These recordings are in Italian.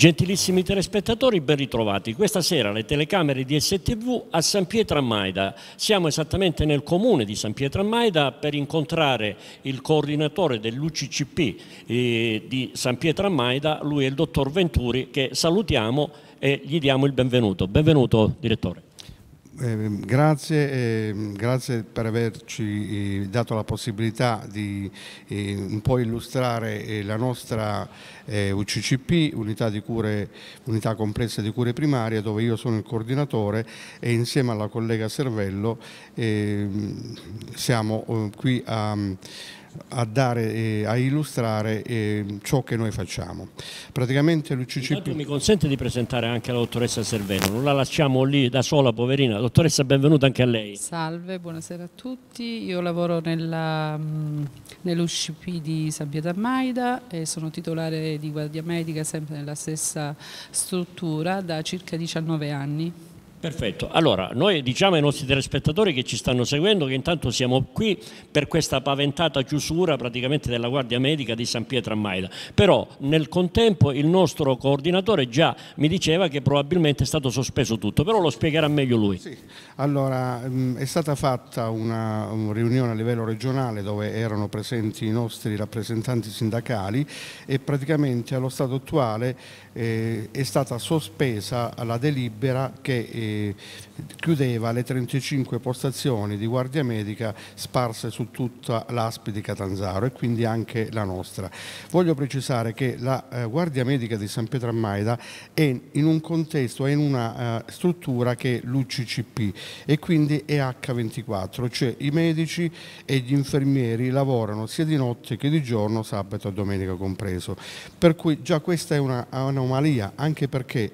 Gentilissimi telespettatori, ben ritrovati. Questa sera le telecamere di STV a San Pietro a Maida. Siamo esattamente nel comune di San Pietro a Maida per incontrare il coordinatore dell'UCCP eh, di San Pietro a Maida, lui è il dottor Venturi, che salutiamo e gli diamo il benvenuto. Benvenuto direttore. Ehm, grazie, eh, grazie, per averci eh, dato la possibilità di eh, un po' illustrare eh, la nostra UCCP, unità, di cure, unità complessa di cure primarie, dove io sono il coordinatore e insieme alla collega Servello ehm, siamo qui a a, dare, eh, a illustrare eh, ciò che noi facciamo. Praticamente l'UCCP... Mi consente di presentare anche la dottoressa Serveno, non la lasciamo lì da sola, poverina. Dottoressa, benvenuta anche a lei. Salve, buonasera a tutti. Io lavoro mm, nell'UCCP di San Pietro Maida e sono titolare di guardia medica sempre nella stessa struttura da circa 19 anni. Perfetto, allora noi diciamo ai nostri telespettatori che ci stanno seguendo che intanto siamo qui per questa paventata chiusura praticamente della Guardia Medica di San Pietro a Maida, però nel contempo il nostro coordinatore già mi diceva che probabilmente è stato sospeso tutto, però lo spiegherà meglio lui. Sì, allora è stata fatta una riunione a livello regionale dove erano presenti i nostri rappresentanti sindacali e praticamente allo stato attuale eh, è stata sospesa la delibera che eh, chiudeva le 35 postazioni di guardia medica sparse su tutta l'ASP di Catanzaro e quindi anche la nostra. Voglio precisare che la eh, guardia medica di San Pietro a Maida è in un contesto, è in una eh, struttura che è l'UCCP e quindi è H24, cioè i medici e gli infermieri lavorano sia di notte che di giorno, sabato e domenica compreso. Per cui già questa è una anomalia, anche perché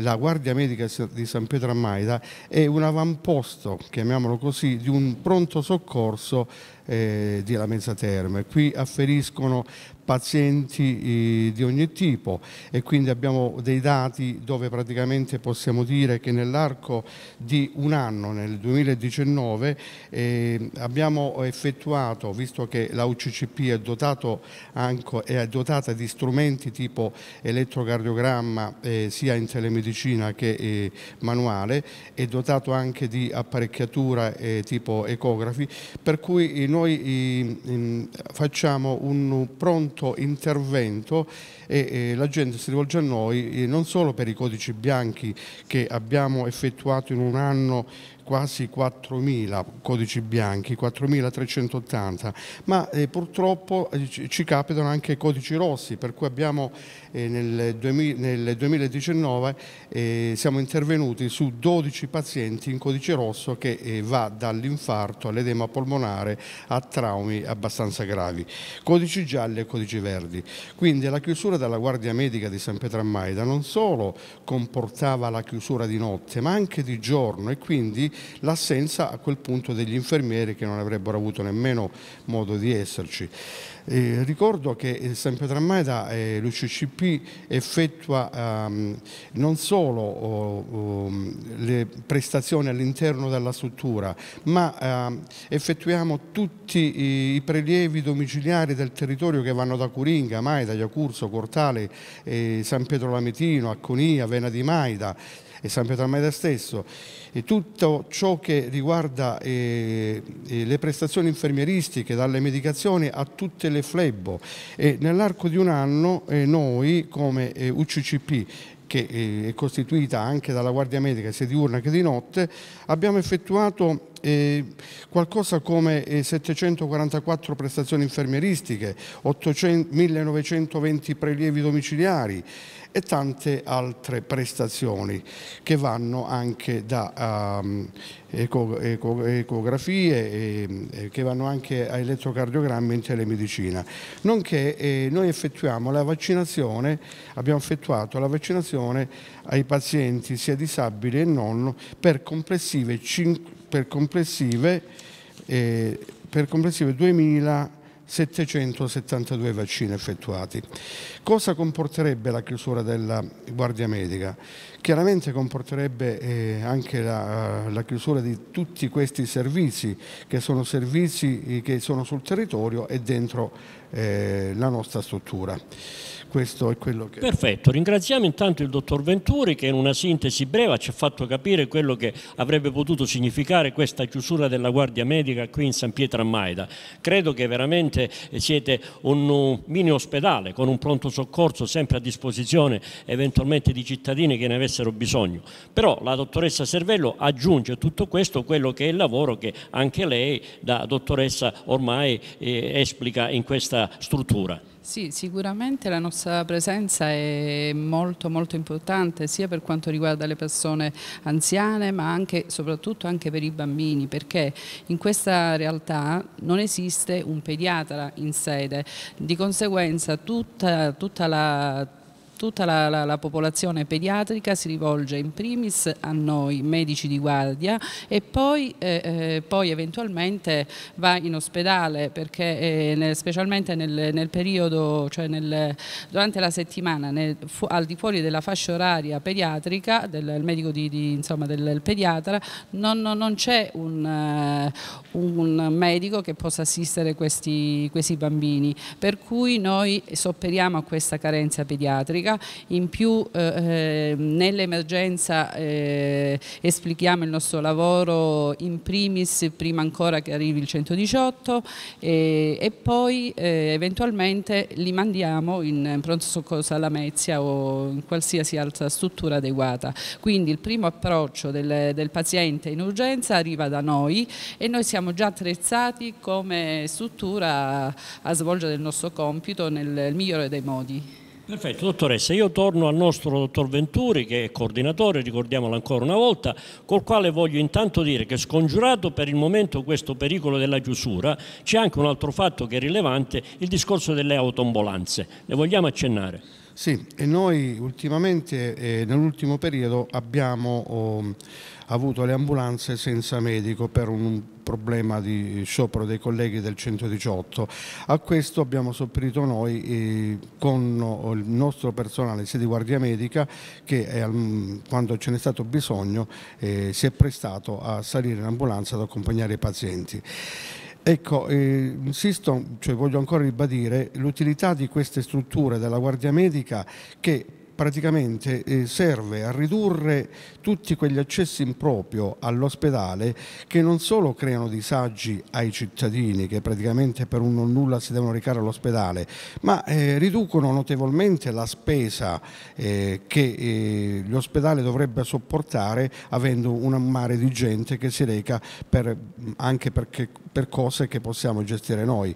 la Guardia Medica di San Pietro a Maida è un avamposto, chiamiamolo così, di un pronto soccorso eh, di Lamenza Terme. Qui afferiscono pazienti eh, di ogni tipo e quindi abbiamo dei dati dove praticamente possiamo dire che nell'arco di un anno, nel 2019, eh, abbiamo effettuato, visto che la UCCP è, dotato anche, è dotata di strumenti tipo elettrocardiogramma eh, sia in telemedicina che eh, manuale, è dotato anche di apparecchiatura eh, tipo ecografi, per cui noi noi facciamo un pronto intervento e la gente si rivolge a noi non solo per i codici bianchi che abbiamo effettuato in un anno quasi 4.000 codici bianchi, 4.380, ma eh, purtroppo eh, ci capitano anche codici rossi, per cui abbiamo eh, nel, 2000, nel, 2019 eh, siamo intervenuti su 12 pazienti in codice rosso che eh, va dall'infarto all'edema polmonare a traumi abbastanza gravi, codici gialli e codici verdi. Quindi la chiusura della Guardia Medica di San Pietro a Maida non solo comportava la chiusura di notte, ma anche di giorno e quindi l'assenza a quel punto degli infermieri che non avrebbero avuto nemmeno modo di esserci. Eh, ricordo che eh, San Pietrammeta eh, l'UCCP effettua ehm, non solo oh, oh, le prestazioni all'interno della struttura, ma ehm, effettuiamo tutti i prelievi domiciliari del territorio che vanno da Curinga, Maida, Iacurso, Cortale, eh, San Pietro Lametino, Acconia, Vena di Maida, e San Pietro Almeida stesso e tutto ciò che riguarda eh, eh, le prestazioni infermieristiche, dalle medicazioni a tutte le flebbo. E nell'arco di un anno eh, noi come eh, UCCP che eh, è costituita anche dalla Guardia Medica sia diurna che di notte, abbiamo effettuato eh, qualcosa come eh, 744 prestazioni infermieristiche, 800, 1920 prelievi domiciliari, e tante altre prestazioni che vanno anche da um, eco, eco, ecografie, e, e che vanno anche a elettrocardiogrammi in telemedicina. Nonché eh, noi effettuiamo la vaccinazione, abbiamo effettuato la vaccinazione ai pazienti sia disabili e non per complessive, 5, per complessive, eh, per complessive 2000 772 vaccini effettuati. Cosa comporterebbe la chiusura della Guardia Medica? Chiaramente comporterebbe eh, anche la, eh, la, chiusura di tutti questi servizi che sono servizi eh, che sono sul territorio e dentro eh, la nostra struttura questo è quello che... Perfetto, ringraziamo intanto il dottor Venturi che in una sintesi breve ci ha fatto capire quello che avrebbe potuto significare questa chiusura della Guardia Medica qui in San Pietro a Maida. Credo che veramente siete un mini ospedale con un pronto soccorso sempre a disposizione eventualmente di cittadini che ne avessero bisogno. Però la dottoressa Servello aggiunge a tutto questo quello che è il lavoro che anche lei da dottoressa ormai eh, esplica in questa struttura. Sì, sicuramente la nostra nostra presenza è molto, molto importante sia per quanto riguarda le persone anziane ma anche soprattutto anche per i bambini perché in questa realtà non esiste un pediatra in sede, di conseguenza tutta, tutta la Tutta la, la, la, popolazione pediatrica si rivolge in primis a noi medici di guardia e poi, eh, eh poi eventualmente va in ospedale perché eh, nel, specialmente nel, nel periodo, cioè nel, durante la settimana fu, al di fuori della fascia oraria pediatrica del, medico di, di, insomma, del, del pediatra non, non, non c'è un, eh, un, medico che possa assistere questi, questi bambini per cui noi sopperiamo a questa carenza pediatrica collega, in più eh, ehm, nell'emergenza eh, esplichiamo il nostro lavoro in primis prima ancora che arrivi il 118 e, e poi eh, eventualmente li mandiamo in pronto soccorso alla Mezia o in qualsiasi altra struttura adeguata. Quindi il primo approccio del, del paziente in urgenza arriva da noi e noi siamo già attrezzati come struttura a svolgere il nostro compito nel migliore dei modi. Perfetto, dottoressa, io torno al nostro dottor Venturi che è coordinatore, ricordiamolo ancora una volta, col quale voglio intanto dire che scongiurato per il momento questo pericolo della chiusura, c'è anche un altro fatto che è rilevante, il discorso delle autoambulanze. Ne vogliamo accennare? Sì, e noi ultimamente, eh, nell'ultimo periodo, abbiamo oh, avuto le ambulanze senza medico per un problema di sciopero dei colleghi del 118. A questo abbiamo sopperito noi eh, con oh, il nostro personale sia di guardia medica che eh, quando ce n'è stato bisogno eh, si è prestato a salire in ambulanza ad accompagnare i pazienti. Ecco, eh, insisto, cioè voglio ancora ribadire l'utilità di queste strutture della Guardia Medica che praticamente eh, serve a ridurre tutti quegli accessi improprio all'ospedale che non solo creano disagi ai cittadini che praticamente per un non nulla si devono recare all'ospedale, ma eh, riducono notevolmente la spesa eh, che eh, l'ospedale dovrebbe sopportare avendo un mare di gente che si reca per, anche perché, per cose che possiamo gestire noi.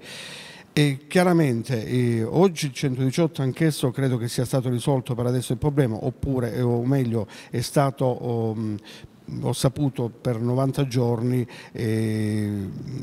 E chiaramente eh, oggi il 118 anch'esso credo che sia stato risolto per adesso il problema, oppure, eh, o meglio, è stato oh, ho saputo per 90 giorni eh,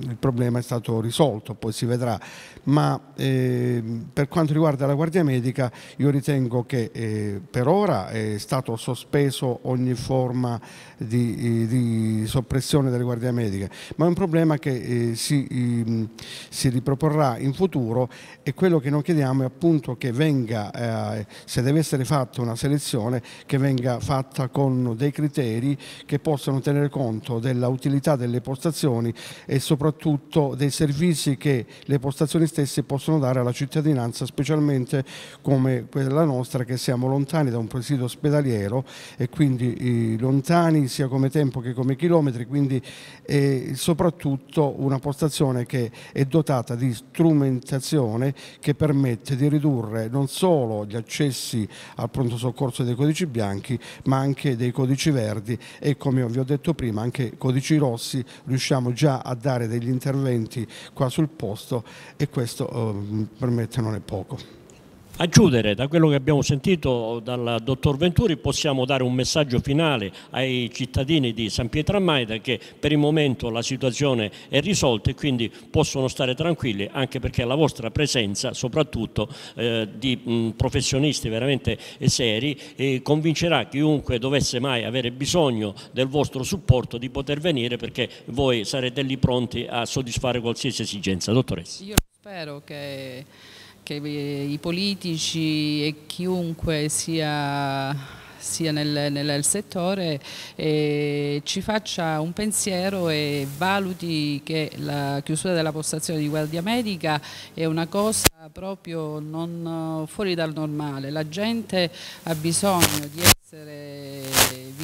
il problema è stato risolto, poi si vedrà, ma eh, per quanto riguarda la guardia medica io ritengo che eh, per ora è stato sospeso ogni forma di, eh, di soppressione delle guardie mediche, ma è un problema che eh, si, ehm, si, riproporrà in futuro e quello che noi chiediamo è appunto che venga, eh, se deve essere fatta una selezione, che venga fatta con dei criteri che possano tenere conto dell'utilità delle postazioni e soprattutto dei servizi che le postazioni stesse possono dare alla cittadinanza, specialmente come quella nostra che siamo lontani da un presidio ospedaliero e quindi lontani sia come tempo che come chilometri, quindi eh, soprattutto una postazione che è dotata di strumentazione che permette di ridurre non solo gli accessi al pronto soccorso dei codici bianchi ma anche dei codici verdi e come vi ho detto prima anche Codici Rossi riusciamo già a dare degli interventi qua sul posto e questo eh, per me non è poco. A da quello che abbiamo sentito dal dottor Venturi, possiamo dare un messaggio finale ai cittadini di San Pietro a Maida che per il momento la situazione è risolta e quindi possono stare tranquilli anche perché la vostra presenza, soprattutto eh, di mh, professionisti veramente eh, seri, eh, convincerà chiunque dovesse mai avere bisogno del vostro supporto di poter venire perché voi sarete lì pronti a soddisfare qualsiasi esigenza. Dottoressa. Io spero che perché eh, i politici e chiunque sia, sia nel, nel, settore eh, ci faccia un pensiero e valuti che la chiusura della postazione di guardia medica è una cosa proprio non eh, fuori dal normale, la gente ha bisogno di essere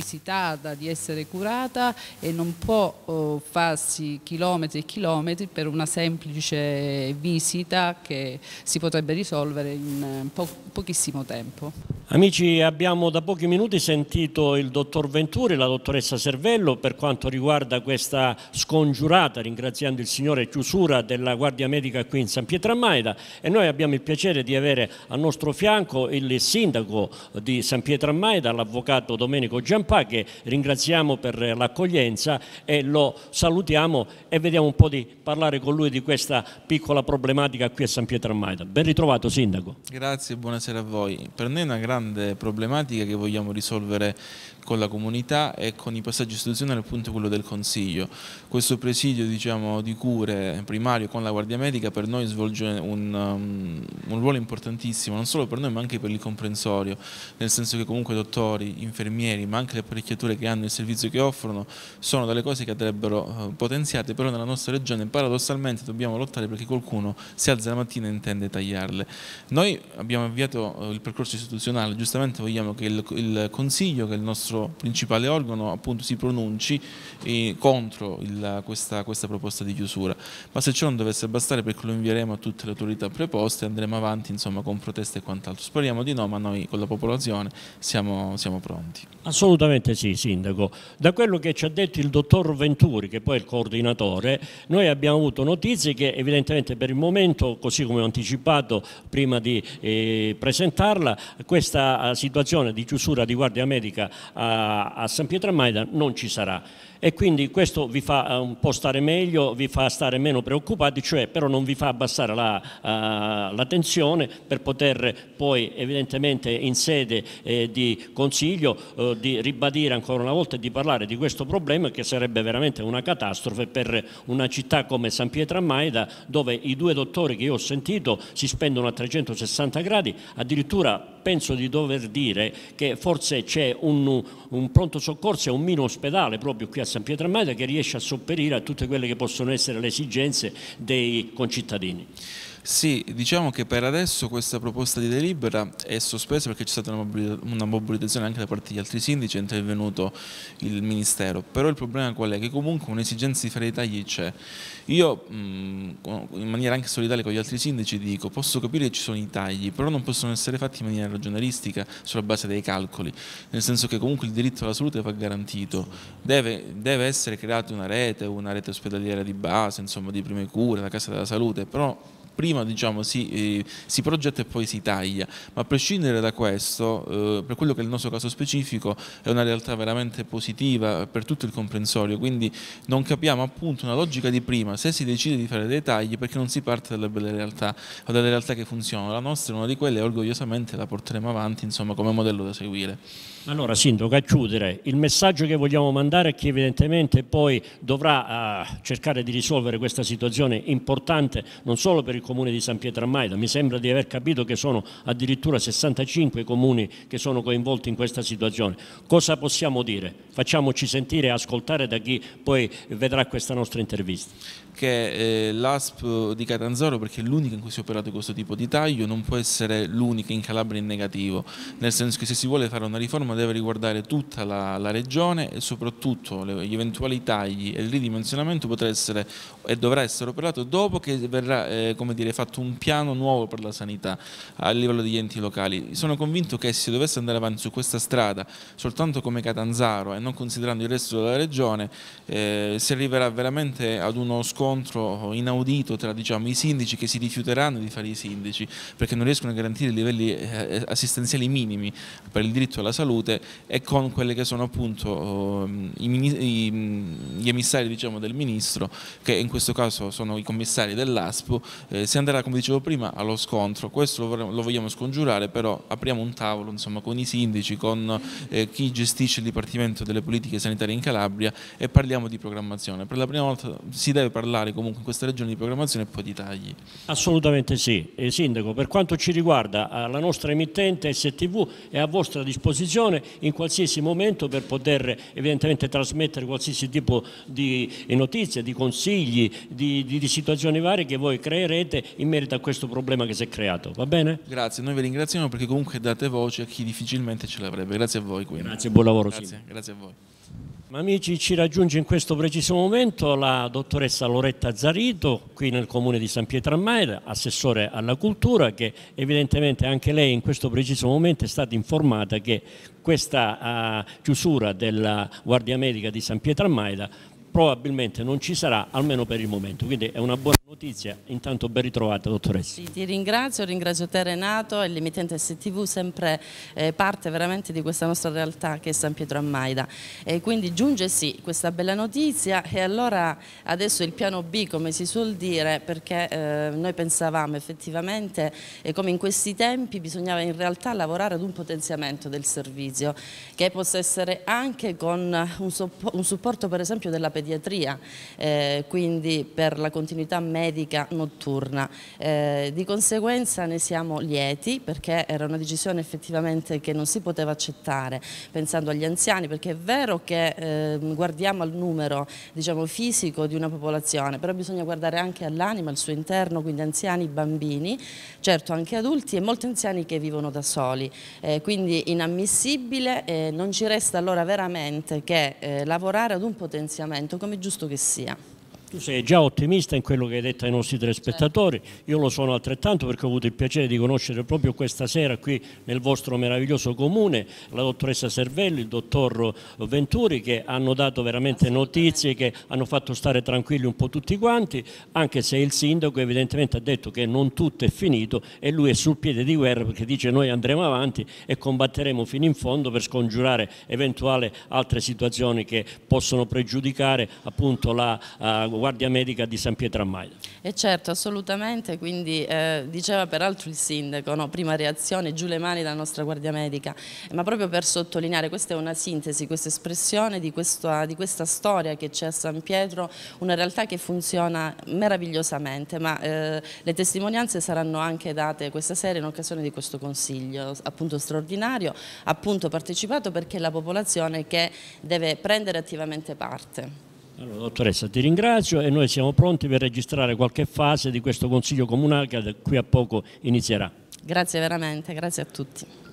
necessitata di essere curata e non può oh, farsi chilometri e chilometri per una semplice visita che si potrebbe risolvere in eh, po pochissimo tempo. Amici, abbiamo da pochi minuti sentito il dottor Venturi e la dottoressa Servello per quanto riguarda questa scongiurata, ringraziando il Signore, chiusura della Guardia Medica qui in San Pietro a Maida e noi abbiamo il piacere di avere al nostro fianco il sindaco di San Pietro a Maida, l'avvocato Domenico Giampaolo papà che ringraziamo per l'accoglienza e lo salutiamo e vediamo un po' di parlare con lui di questa piccola problematica qui a San Pietro a Maida. Ben ritrovato Sindaco. Grazie, buonasera a voi. Per noi è una grande problematica che vogliamo risolvere con la comunità e con i passaggi istituzionali appunto quello del Consiglio. Questo presidio diciamo, di cure primario con la Guardia Medica per noi svolge un, um, un, ruolo importantissimo, non solo per noi ma anche per il comprensorio, nel senso che comunque dottori, infermieri ma anche anche le apparecchiature che hanno il servizio che offrono sono delle cose che andrebbero eh, potenziate, però nella nostra regione paradossalmente dobbiamo lottare perché qualcuno si alza la mattina e intende tagliarle. Noi abbiamo avviato eh, il percorso istituzionale, giustamente vogliamo che il, il Consiglio, che è il nostro principale organo, appunto si pronunci eh, contro il, questa, questa proposta di chiusura, ma se ciò non dovesse bastare perché lo invieremo a tutte le autorità preposte andremo avanti insomma, con proteste e quant'altro. Speriamo di no, ma noi con la popolazione siamo, siamo pronti. Assolutamente. Assolutamente sì, Sindaco. Da quello che ci ha detto il dottor Venturi, che poi è il coordinatore, noi abbiamo avuto notizie che evidentemente per il momento, così come ho anticipato prima di eh, presentarla, questa eh, situazione di chiusura di guardia medica a, a San Pietro a Maida non ci sarà e quindi questo vi fa eh, un po' stare meglio, vi fa stare meno preoccupati, cioè però non vi fa abbassare la, uh, la tensione per poter poi evidentemente in sede eh, di Consiglio uh, di ribadire ancora una volta e di parlare di questo problema che sarebbe veramente una catastrofe per una città come San Pietro a Maida dove i due dottori che io ho sentito si spendono a 360 gradi, addirittura penso di dover dire che forse c'è un, un, pronto soccorso e un mino ospedale proprio qui a San Pietro Maida che riesce a sopperire a tutte quelle che possono essere le esigenze dei concittadini. Sì, diciamo che per adesso questa proposta di delibera è sospesa perché c'è stata una mobilitazione anche da parte di altri sindaci, è intervenuto il Ministero, però il problema qual è? Che comunque un'esigenza di fare i tagli c'è. Io in maniera anche solidale con gli altri sindaci dico, posso capire che ci sono i tagli, però non possono essere fatti in maniera ragionalistica sulla base dei calcoli, nel senso che comunque il diritto alla salute va garantito, deve, deve essere creata una rete, una rete ospedaliera di base, insomma di prime cure, la casa della salute, però prima diciamo, si, eh, si, progetta e poi si taglia, ma a prescindere da questo, eh, per quello che è il nostro caso specifico, è una realtà veramente positiva per tutto il comprensorio, quindi non capiamo appunto una logica di prima, se si decide di fare dei tagli perché non si parte dalle belle realtà o dalle realtà che funzionano, la nostra è una di quelle e orgogliosamente la porteremo avanti insomma, come modello da seguire. Allora Sindaco, a chiudere, il messaggio che vogliamo mandare è che evidentemente poi dovrà eh, cercare di risolvere questa situazione importante non solo per il comune di San Pietro a Maida, mi sembra di aver capito che sono addirittura 65 i comuni che sono coinvolti in questa situazione. Cosa possiamo dire? Facciamoci sentire e ascoltare da chi poi vedrà questa nostra intervista che eh, l'ASP di Catanzaro, perché è l'unica in cui si è operato questo tipo di taglio, non può essere l'unica in Calabria in negativo, nel senso che se si vuole fare una riforma deve riguardare tutta la, la regione e soprattutto le, gli eventuali tagli e il ridimensionamento potrà essere e dovrà essere operato dopo che verrà eh, dire, fatto un piano nuovo per la sanità a livello degli enti locali. Sono convinto che se dovesse andare avanti su questa strada soltanto come Catanzaro e non considerando il resto della regione, eh, si arriverà veramente ad uno scontro scontro inaudito tra diciamo, i sindaci che si rifiuteranno di fare i sindaci perché non riescono a garantire livelli eh, eh, assistenziali minimi per il diritto alla salute e con quelli che sono appunto oh, mm, gli emissari diciamo, del ministro che in questo caso sono i commissari dell'ASPO, eh, si andrà come dicevo prima allo scontro, questo lo, vogliamo scongiurare però apriamo un tavolo insomma, con i sindaci, con chi gestisce il Dipartimento delle politiche sanitarie in Calabria e parliamo di programmazione, per la prima volta si deve parlare parlare comunque in questa regione di programmazione e poi di tagli. Assolutamente sì, e eh, Sindaco, per quanto ci riguarda eh, la nostra emittente STV è a vostra disposizione in qualsiasi momento per poter evidentemente trasmettere qualsiasi tipo di eh, notizie, di consigli, di, di, di situazioni varie che voi creerete in merito a questo problema che si è creato, va bene? Grazie, noi vi ringraziamo perché comunque date voce a chi difficilmente ce l'avrebbe, grazie a voi. Quindi. Grazie, buon lavoro. Grazie, grazie a voi amici, ci raggiunge in questo preciso momento la dottoressa Loretta Zarito, qui nel comune di San Pietro a assessore alla cultura, che evidentemente anche lei in questo preciso momento è stata informata che questa uh, chiusura della Guardia Medica di San Pietro a probabilmente non ci sarà, almeno per il momento. Quindi è una buona Letizia, intanto ben ritrovata dottoressa. Sì, ti ringrazio, ringrazio te Renato e l'emittente STV sempre eh, parte veramente di questa nostra realtà che è San Pietro a Maida. E quindi giunge sì questa bella notizia e allora adesso il piano B come si suol dire perché eh, noi pensavamo effettivamente eh, come in questi tempi bisognava in realtà lavorare ad un potenziamento del servizio che possa essere anche con un, un supporto per esempio della pediatria, eh, quindi per la continuità medica medica notturna. Eh, di conseguenza ne siamo lieti perché era una decisione effettivamente che non si poteva accettare pensando agli anziani perché è vero che eh, guardiamo al numero diciamo, fisico di una popolazione però bisogna guardare anche all'anima, al suo interno, quindi anziani, bambini, certo anche adulti e molti anziani che vivono da soli. Eh, quindi inammissibile, non ci resta allora veramente che eh, lavorare ad un potenziamento come è giusto che sia. Tu sei già ottimista in quello che hai detto ai nostri telespettatori, certo. io lo sono altrettanto perché ho avuto il piacere di conoscere proprio questa sera qui nel vostro meraviglioso comune la dottoressa Servelli, il dottor Venturi che hanno dato veramente notizie che hanno fatto stare tranquilli un po' tutti quanti, anche se il sindaco evidentemente ha detto che non tutto è finito e lui è sul piede di guerra perché dice noi andremo avanti e combatteremo fino in fondo per scongiurare eventuali altre situazioni che possono pregiudicare appunto la... Uh, guardia medica di San Pietro a Maida. E eh, certo, assolutamente, quindi eh, diceva peraltro il sindaco, no? prima reazione, giù le mani dalla nostra guardia medica, ma proprio per sottolineare, questa è una sintesi, questa espressione di questa, di questa storia che c'è a San Pietro, una realtà che funziona meravigliosamente, ma eh, le testimonianze saranno anche date questa sera in occasione di questo consiglio appunto straordinario, appunto partecipato perché è la popolazione che deve prendere attivamente parte. Allora, dottoressa, ti ringrazio e noi siamo pronti per registrare qualche fase di questo Consiglio Comunale che da qui a poco inizierà. Grazie veramente, grazie a tutti.